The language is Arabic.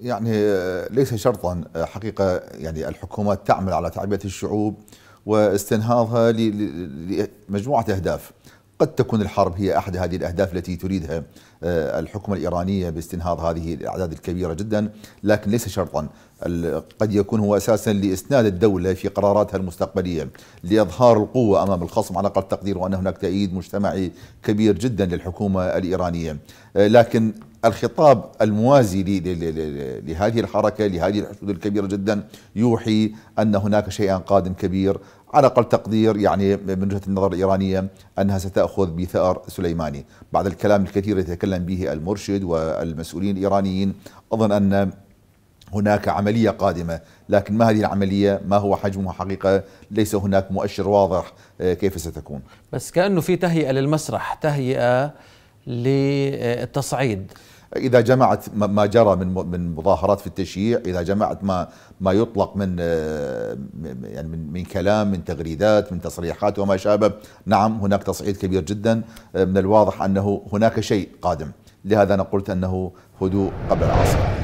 يعني ليس شرطا حقيقة يعني الحكومات تعمل على تعبئة الشعوب واستنهاضها لمجموعة أهداف قد تكون الحرب هي أحد هذه الأهداف التي تريدها آه، الحكومة الإيرانية باستنهاض هذه الأعداد الكبيرة جدا لكن ليس شرطا قد يكون هو أساسا لإسناد الدولة في قراراتها المستقبلية لإظهار القوة أمام الخصم على أقل تقدير وأن هناك تأييد مجتمعي كبير جدا للحكومة الإيرانية آه، لكن الخطاب الموازي لهذه الحركة لهذه الحشود الكبيرة جدا يوحي أن هناك شيئا قادم كبير على اقل تقدير يعني من وجهه النظر الايرانيه انها ستاخذ بثار سليماني، بعد الكلام الكثير يتكلم به المرشد والمسؤولين الايرانيين اظن ان هناك عملية قادمة لكن ما هذه العملية ما هو حجمها حقيقة ليس هناك مؤشر واضح آه، كيف ستكون بس كأنه في تهيئة للمسرح تهيئة للتصعيد اذا جمعت ما جرى من من مظاهرات في التشييع، اذا جمعت ما ما يطلق من آه، يعني من, من كلام من تغريدات من تصريحات وما شابه، نعم هناك تصعيد كبير جدا آه، من الواضح انه هناك شيء قادم، لهذا انا قلت انه هدوء قبل العاصفه.